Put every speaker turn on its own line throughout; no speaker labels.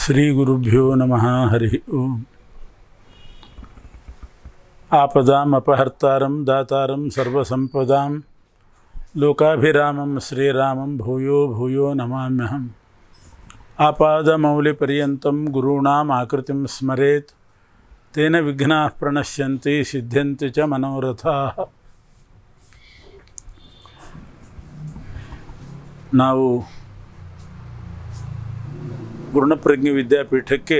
श्रीगुरुभ्यो नम हरि ओम् आपदाम् अपहर्तारं दातारं सर्वसम्पदां लोकाभिरामं श्रीराम भूयो भूयो नमाम्यहम् आपादमौलिपर्यन्तं गुरूणाम् आकृतिं तेन विघ्नाः प्रणश्यन्ति सिद्ध्यन्ति च मनोरथाः ನಾವು ಗುರುಣಪ್ರಜ್ಞೆ ವಿದ್ಯಾಪೀಠಕ್ಕೆ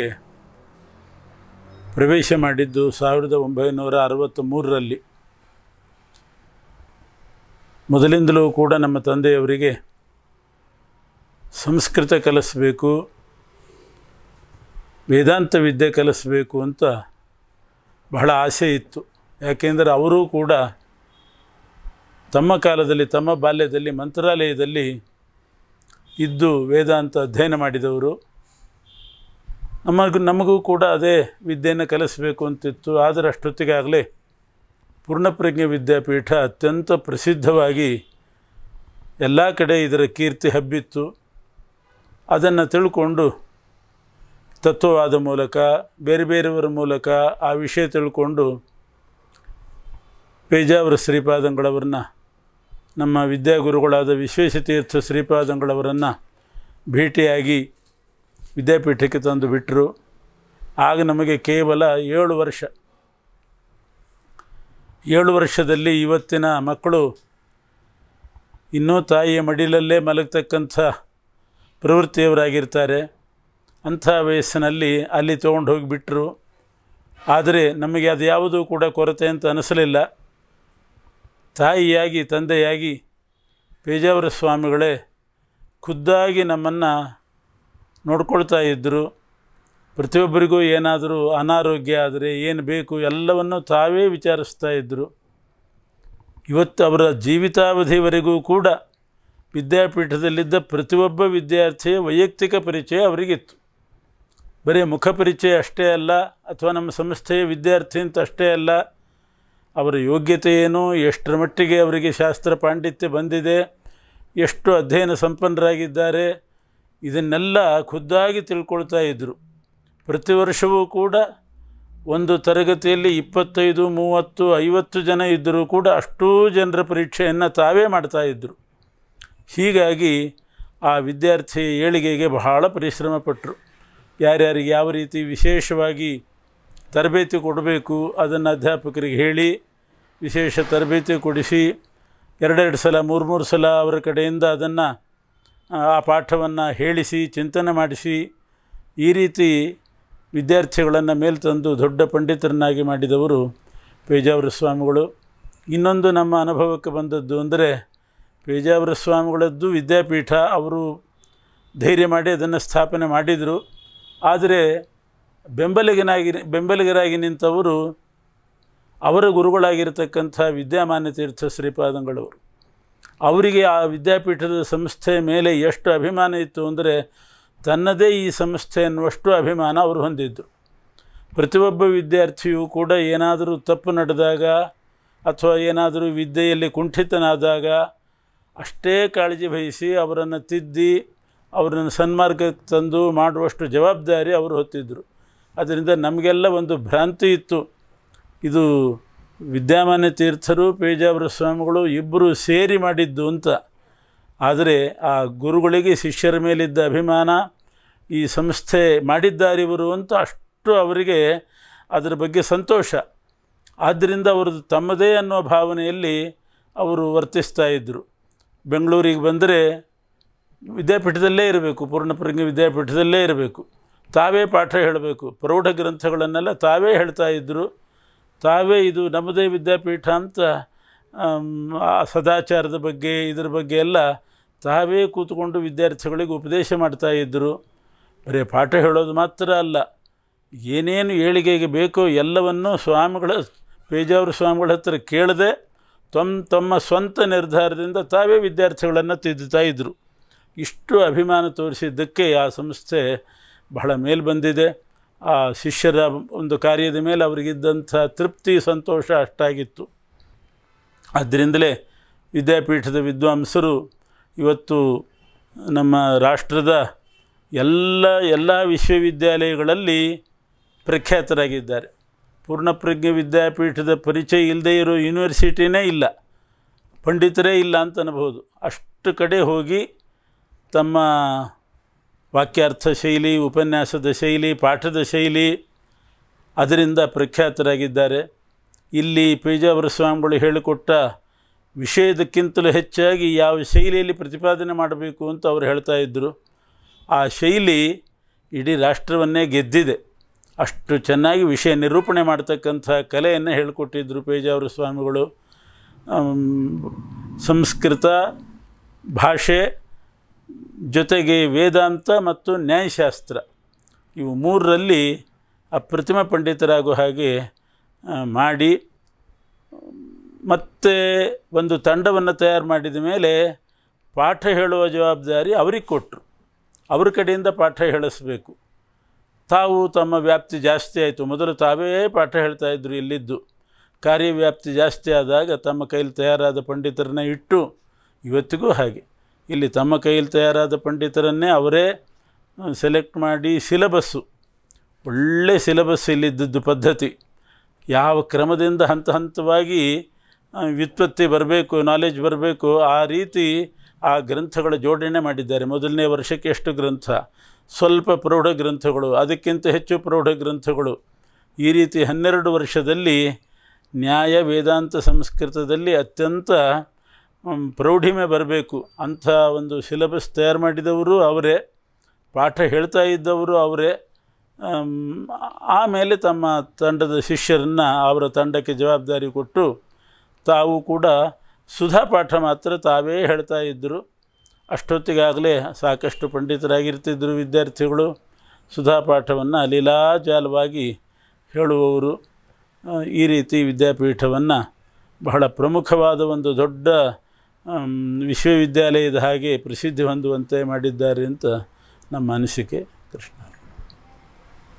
ಪ್ರವೇಶ ಮಾಡಿದ್ದು ಸಾವಿರದ ಒಂಬೈನೂರ ಅರವತ್ತ ಮೂರರಲ್ಲಿ ಮೊದಲಿಂದಲೂ ಕೂಡ ನಮ್ಮ ತಂದೆಯವರಿಗೆ ಸಂಸ್ಕೃತ ಕಲಿಸಬೇಕು ವೇದಾಂತ ವಿದ್ಯೆ ಕಲಿಸಬೇಕು ಅಂತ ಬಹಳ ಆಸೆ ಇತ್ತು ಯಾಕೆಂದರೆ ಅವರೂ ಕೂಡ ತಮ್ಮ ಕಾಲದಲ್ಲಿ ತಮ್ಮ ಬಾಲ್ಯದಲ್ಲಿ ಮಂತ್ರಾಲಯದಲ್ಲಿ ಇದ್ದು ವೇದಾಂತ ಅಧ್ಯಯನ ಮಾಡಿದವರು ನಮಗೂ ನಮಗೂ ಕೂಡ ಅದೇ ವಿದ್ಯೆಯನ್ನು ಕಲಿಸಬೇಕು ಅಂತಿತ್ತು ಆದರೆ ಅಷ್ಟೊತ್ತಿಗಾಗಲೇ ಪೂರ್ಣಪ್ರಜ್ಞೆ ವಿದ್ಯಾಪೀಠ ಅತ್ಯಂತ ಪ್ರಸಿದ್ಧವಾಗಿ ಎಲ್ಲ ಕಡೆ ಇದರ ಕೀರ್ತಿ ಹಬ್ಬಿತ್ತು ಅದನ್ನು ತಿಳ್ಕೊಂಡು ತತ್ವವಾದ ಮೂಲಕ ಬೇರೆ ಬೇರೆಯವರ ಮೂಲಕ ಆ ವಿಷಯ ತಿಳ್ಕೊಂಡು ಪೇಜಾವರ ಶ್ರೀಪಾದಂಗಳವರನ್ನು ನಮ್ಮ ವಿದ್ಯಾಗುರುಗಳಾದ ವಿಶ್ವೇಶತೀರ್ಥ ಶ್ರೀಪಾದಂಗಳವರನ್ನು ಭೇಟಿಯಾಗಿ ವಿದ್ಯಾಪೀಠಕ್ಕೆ ತಂದು ಬಿಟ್ಟರು ಆಗ ನಮಗೆ ಕೇವಲ ಏಳು ವರ್ಷ ಏಳು ವರ್ಷದಲ್ಲಿ ಇವತ್ತಿನ ಮಕ್ಕಳು ಇನ್ನೂ ತಾಯಿಯ ಮಡಿಲಲ್ಲೇ ಮಲಗತಕ್ಕಂಥ ಪ್ರವೃತ್ತಿಯವರಾಗಿರ್ತಾರೆ ಅಂಥ ವಯಸ್ಸಿನಲ್ಲಿ ಅಲ್ಲಿ ತೊಗೊಂಡು ಹೋಗಿಬಿಟ್ರು ಆದರೆ ನಮಗೆ ಅದು ಯಾವುದೂ ಕೂಡ ಕೊರತೆ ಅಂತ ಅನಿಸಲಿಲ್ಲ ತಾಯಿಯಾಗಿ ತಂದೆಯಾಗಿ ಪೇಜಾವರ ಸ್ವಾಮಿಗಳೇ ಖುದ್ದಾಗಿ ನಮ್ಮನ್ನು ನೋಡ್ಕೊಳ್ತಾ ಇದ್ದರು ಪ್ರತಿಯೊಬ್ಬರಿಗೂ ಏನಾದರೂ ಅನಾರೋಗ್ಯ ಆದರೆ ಏನು ಬೇಕು ಎಲ್ಲವನ್ನು ತಾವೇ ವಿಚಾರಿಸ್ತಾ ಇದ್ದರು ಇವತ್ತು ಅವರ ಜೀವಿತಾವಧಿವರೆಗೂ ಕೂಡ ವಿದ್ಯಾಪೀಠದಲ್ಲಿದ್ದ ಪ್ರತಿಯೊಬ್ಬ ವಿದ್ಯಾರ್ಥಿಯ ವೈಯಕ್ತಿಕ ಪರಿಚಯ ಅವರಿಗಿತ್ತು ಬರೀ ಮುಖ ಪರಿಚಯ ಅಷ್ಟೇ ಅಲ್ಲ ಅಥವಾ ನಮ್ಮ ಸಂಸ್ಥೆಯ ವಿದ್ಯಾರ್ಥಿ ಅಂತ ಅಷ್ಟೇ ಅಲ್ಲ ಅವರ ಯೋಗ್ಯತೆ ಏನು ಎಷ್ಟರ ಮಟ್ಟಿಗೆ ಅವರಿಗೆ ಶಾಸ್ತ್ರ ಪಾಂಡಿತ್ಯ ಬಂದಿದೆ ಎಷ್ಟು ಅಧ್ಯಯನ ಸಂಪನ್ನರಾಗಿದ್ದಾರೆ ಇದನ್ನೆಲ್ಲ ಖುದ್ದಾಗಿ ತಿಳ್ಕೊಳ್ತಾ ಇದ್ದರು ಪ್ರತಿ ವರ್ಷವೂ ಕೂಡ ಒಂದು ತರಗತಿಯಲ್ಲಿ ಇಪ್ಪತ್ತೈದು ಮೂವತ್ತು ಐವತ್ತು ಜನ ಇದ್ದರೂ ಕೂಡ ಅಷ್ಟೂ ಜನರ ಪರೀಕ್ಷೆಯನ್ನು ತಾವೇ ಮಾಡ್ತಾ ಇದ್ದರು ಹೀಗಾಗಿ ಆ ವಿದ್ಯಾರ್ಥಿ ಏಳಿಗೆಗೆ ಬಹಳ ಪರಿಶ್ರಮ ಪಟ್ಟರು ಯಾರ್ಯಾರಿಗೆ ಯಾವ ರೀತಿ ವಿಶೇಷವಾಗಿ ತರಬೇತಿ ಕೊಡಬೇಕು ಅದನ್ನು ಅಧ್ಯಾಪಕರಿಗೆ ಹೇಳಿ ವಿಶೇಷ ತರಬೇತಿ ಕೊಡಿಸಿ ಎರಡೆರಡು ಸಲ ಮೂರು ಮೂರು ಸಲ ಅವರ ಕಡೆಯಿಂದ ಅದನ್ನು ಆ ಪಾಠವನ್ನು ಹೇಳಿಸಿ ಚಿಂತನೆ ಮಾಡಿಸಿ ಈ ರೀತಿ ವಿದ್ಯಾರ್ಥಿಗಳನ್ನು ಮೇಲೆ ತಂದು ದೊಡ್ಡ ಪಂಡಿತರನ್ನಾಗಿ ಮಾಡಿದವರು ಪೇಜಾವರ ಸ್ವಾಮಿಗಳು ಇನ್ನೊಂದು ನಮ್ಮ ಅನುಭವಕ್ಕೆ ಬಂದದ್ದು ಅಂದರೆ ಪೇಜಾವರ ಸ್ವಾಮಿಗಳದ್ದು ವಿದ್ಯಾಪೀಠ ಅವರು ಧೈರ್ಯ ಮಾಡಿ ಅದನ್ನು ಸ್ಥಾಪನೆ ಮಾಡಿದರು ಆದರೆ ಬೆಂಬಲಿಗನಾಗಿ ಬೆಂಬಲಿಗರಾಗಿ ನಿಂತವರು ಅವರ ಗುರುಗಳಾಗಿರ್ತಕ್ಕಂಥ ವಿದ್ಯಾಮಾನ್ಯ ತೀರ್ಥ ಶ್ರೀಪಾದಂಗಳವರು ಅವರಿಗೆ ಆ ವಿದ್ಯಾಪೀಠದ ಸಂಸ್ಥೆ ಮೇಲೆ ಎಷ್ಟು ಅಭಿಮಾನ ಇತ್ತು ಅಂದರೆ ತನ್ನದೇ ಈ ಸಂಸ್ಥೆ ಅನ್ನುವಷ್ಟು ಅಭಿಮಾನ ಅವರು ಹೊಂದಿದ್ದರು ಪ್ರತಿಯೊಬ್ಬ ವಿದ್ಯಾರ್ಥಿಯೂ ಕೂಡ ಏನಾದರೂ ತಪ್ಪು ನಡೆದಾಗ ಅಥವಾ ಏನಾದರೂ ವಿದ್ಯೆಯಲ್ಲಿ ಕುಂಠಿತನಾದಾಗ ಅಷ್ಟೇ ಕಾಳಜಿ ವಹಿಸಿ ಅವರನ್ನು ತಿದ್ದಿ ಅವರನ್ನು ಸನ್ಮಾರ್ಗಕ್ಕೆ ತಂದು ಮಾಡುವಷ್ಟು ಜವಾಬ್ದಾರಿ ಅವರು ಹೊತ್ತಿದ್ದರು ಅದರಿಂದ ನಮಗೆಲ್ಲ ಒಂದು ಭ್ರಾಂತಿ ಇತ್ತು ಇದು ವಿದ್ಯಾಮಾನ ತೀರ್ಥರು ಪೇಜಾವರ ಸ್ವಾಮಿಗಳು ಇಬ್ಬರು ಸೇರಿ ಮಾಡಿದ್ದು ಅಂತ ಆದರೆ ಆ ಗುರುಗಳಿಗೆ ಶಿಷ್ಯರ ಮೇಲಿದ್ದ ಅಭಿಮಾನ ಈ ಸಂಸ್ಥೆ ಇವರು ಅಂತ ಅಷ್ಟು ಅವರಿಗೆ ಅದರ ಬಗ್ಗೆ ಸಂತೋಷ ಆದ್ದರಿಂದ ಅವರದ್ದು ತಮ್ಮದೇ ಅನ್ನೋ ಭಾವನೆಯಲ್ಲಿ ಅವರು ವರ್ತಿಸ್ತಾ ಇದ್ದರು ಬೆಂಗಳೂರಿಗೆ ಬಂದರೆ ವಿದ್ಯಾಪೀಠದಲ್ಲೇ ಇರಬೇಕು ಪೂರ್ಣಪ್ರಜ್ಞೆ ವಿದ್ಯಾಪೀಠದಲ್ಲೇ ಇರಬೇಕು ತಾವೇ ಪಾಠ ಹೇಳಬೇಕು ಪ್ರೌಢ ಗ್ರಂಥಗಳನ್ನೆಲ್ಲ ತಾವೇ ಹೇಳ್ತಾ ಇದ್ದರು ತಾವೇ ಇದು ನಮ್ಮದೇ ವಿದ್ಯಾಪೀಠ ಅಂತ ಸದಾಚಾರದ ಬಗ್ಗೆ ಇದ್ರ ಬಗ್ಗೆ ಎಲ್ಲ ತಾವೇ ಕೂತ್ಕೊಂಡು ವಿದ್ಯಾರ್ಥಿಗಳಿಗೆ ಉಪದೇಶ ಮಾಡ್ತಾ ಇದ್ದರು ಬರೀ ಪಾಠ ಹೇಳೋದು ಮಾತ್ರ ಅಲ್ಲ ಏನೇನು ಏಳಿಗೆಗೆ ಬೇಕೋ ಎಲ್ಲವನ್ನೂ ಸ್ವಾಮಿಗಳ ಪೇಜಾವರ ಸ್ವಾಮಿಗಳ ಹತ್ರ ಕೇಳದೆ ತಮ್ಮ ತಮ್ಮ ಸ್ವಂತ ನಿರ್ಧಾರದಿಂದ ತಾವೇ ವಿದ್ಯಾರ್ಥಿಗಳನ್ನು ತಿದ್ದುತ್ತಾ ಇದ್ದರು ಇಷ್ಟು ಅಭಿಮಾನ ತೋರಿಸಿದ್ದಕ್ಕೆ ಆ ಸಂಸ್ಥೆ ಬಹಳ ಮೇಲ್ಬಂದಿದೆ ಬಂದಿದೆ ಆ ಶಿಷ್ಯರ ಒಂದು ಕಾರ್ಯದ ಮೇಲೆ ಅವರಿಗಿದ್ದಂಥ ತೃಪ್ತಿ ಸಂತೋಷ ಅಷ್ಟಾಗಿತ್ತು ಅದರಿಂದಲೇ ವಿದ್ಯಾಪೀಠದ ವಿದ್ವಾಂಸರು ಇವತ್ತು ನಮ್ಮ ರಾಷ್ಟ್ರದ ಎಲ್ಲ ಎಲ್ಲ ವಿಶ್ವವಿದ್ಯಾಲಯಗಳಲ್ಲಿ ಪ್ರಖ್ಯಾತರಾಗಿದ್ದಾರೆ ಪೂರ್ಣಪ್ರಜ್ಞ ವಿದ್ಯಾಪೀಠದ ಪರಿಚಯ ಇಲ್ಲದೇ ಇರೋ ಯೂನಿವರ್ಸಿಟಿನೇ ಇಲ್ಲ ಪಂಡಿತರೇ ಇಲ್ಲ ಅಂತ ಅನ್ಬೋದು ಅಷ್ಟು ಕಡೆ ಹೋಗಿ ತಮ್ಮ ವಾಕ್ಯಾರ್ಥ ಶೈಲಿ ಉಪನ್ಯಾಸದ ಶೈಲಿ ಪಾಠದ ಶೈಲಿ ಅದರಿಂದ ಪ್ರಖ್ಯಾತರಾಗಿದ್ದಾರೆ ಇಲ್ಲಿ ಪೇಜಾವರ ಸ್ವಾಮಿಗಳು ಹೇಳಿಕೊಟ್ಟ ವಿಷಯದಕ್ಕಿಂತಲೂ ಹೆಚ್ಚಾಗಿ ಯಾವ ಶೈಲಿಯಲ್ಲಿ ಪ್ರತಿಪಾದನೆ ಮಾಡಬೇಕು ಅಂತ ಅವರು ಹೇಳ್ತಾ ಇದ್ದರು ಆ ಶೈಲಿ ಇಡೀ ರಾಷ್ಟ್ರವನ್ನೇ ಗೆದ್ದಿದೆ ಅಷ್ಟು ಚೆನ್ನಾಗಿ ವಿಷಯ ನಿರೂಪಣೆ ಮಾಡ್ತಕ್ಕಂಥ ಕಲೆಯನ್ನು ಹೇಳಿಕೊಟ್ಟಿದ್ದರು ಪೇಜಾವರ ಸ್ವಾಮಿಗಳು ಸಂಸ್ಕೃತ ಭಾಷೆ ಜೊತೆಗೆ ವೇದಾಂತ ಮತ್ತು ನ್ಯಾಯಶಾಸ್ತ್ರ ಇವು ಮೂರರಲ್ಲಿ ಅಪ್ರತಿಮ ಪಂಡಿತರಾಗೋ ಹಾಗೆ ಮಾಡಿ ಮತ್ತೆ ಒಂದು ತಂಡವನ್ನು ತಯಾರು ಮಾಡಿದ ಮೇಲೆ ಪಾಠ ಹೇಳುವ ಜವಾಬ್ದಾರಿ ಅವರಿಗೆ ಕೊಟ್ಟರು ಅವ್ರ ಕಡೆಯಿಂದ ಪಾಠ ಹೇಳಿಸ್ಬೇಕು ತಾವು ತಮ್ಮ ವ್ಯಾಪ್ತಿ ಜಾಸ್ತಿ ಆಯಿತು ಮೊದಲು ತಾವೇ ಪಾಠ ಹೇಳ್ತಾ ಇದ್ದರು ಇಲ್ಲಿದ್ದು ಕಾರ್ಯವ್ಯಾಪ್ತಿ ಜಾಸ್ತಿ ಆದಾಗ ತಮ್ಮ ಕೈಲಿ ತಯಾರಾದ ಪಂಡಿತರನ್ನ ಇಟ್ಟು ಇವತ್ತಿಗೂ ಹಾಗೆ ಇಲ್ಲಿ ತಮ್ಮ ಕೈಯಲ್ಲಿ ತಯಾರಾದ ಪಂಡಿತರನ್ನೇ ಅವರೇ ಸೆಲೆಕ್ಟ್ ಮಾಡಿ ಸಿಲೆಬಸ್ಸು ಒಳ್ಳೆ ಸಿಲೆಬಸ್ ಇಲ್ಲಿದ್ದದ್ದು ಪದ್ಧತಿ ಯಾವ ಕ್ರಮದಿಂದ ಹಂತ ಹಂತವಾಗಿ ವ್ಯುತ್ಪತ್ತಿ ಬರಬೇಕು ನಾಲೆಜ್ ಬರಬೇಕು ಆ ರೀತಿ ಆ ಗ್ರಂಥಗಳ ಜೋಡಣೆ ಮಾಡಿದ್ದಾರೆ ಮೊದಲನೇ ವರ್ಷಕ್ಕೆ ಎಷ್ಟು ಗ್ರಂಥ ಸ್ವಲ್ಪ ಪ್ರೌಢ ಗ್ರಂಥಗಳು ಅದಕ್ಕಿಂತ ಹೆಚ್ಚು ಪ್ರೌಢ ಗ್ರಂಥಗಳು ಈ ರೀತಿ ಹನ್ನೆರಡು ವರ್ಷದಲ್ಲಿ ನ್ಯಾಯ ವೇದಾಂತ ಸಂಸ್ಕೃತದಲ್ಲಿ ಅತ್ಯಂತ ಪ್ರೌಢಿಮೆ ಬರಬೇಕು ಅಂಥ ಒಂದು ಸಿಲೆಬಸ್ ತಯಾರು ಮಾಡಿದವರು ಅವರೇ ಪಾಠ ಹೇಳ್ತಾ ಇದ್ದವರು ಅವರೇ ಆಮೇಲೆ ತಮ್ಮ ತಂಡದ ಶಿಷ್ಯರನ್ನು ಅವರ ತಂಡಕ್ಕೆ ಜವಾಬ್ದಾರಿ ಕೊಟ್ಟು ತಾವು ಕೂಡ ಸುಧಾ ಪಾಠ ಮಾತ್ರ ತಾವೇ ಹೇಳ್ತಾ ಇದ್ದರು ಅಷ್ಟೊತ್ತಿಗಾಗಲೇ ಸಾಕಷ್ಟು ಪಂಡಿತರಾಗಿರ್ತಿದ್ದರು ವಿದ್ಯಾರ್ಥಿಗಳು ಸುಧಾ ಪಾಠವನ್ನು ಲೀಲಾಜಾಲವಾಗಿ ಹೇಳುವವರು ಈ ರೀತಿ ವಿದ್ಯಾಪೀಠವನ್ನು ಬಹಳ ಪ್ರಮುಖವಾದ ಒಂದು ದೊಡ್ಡ ವಿಶ್ವವಿದ್ಯಾಲಯದ ಹಾಗೆ ಪ್ರಸಿದ್ಧಿ ಹೊಂದುವಂತೆ ಮಾಡಿದ್ದಾರೆ ಅಂತ ನಮ್ಮ ಅನಿಸಿಕೆ ಕೃಷ್ಣ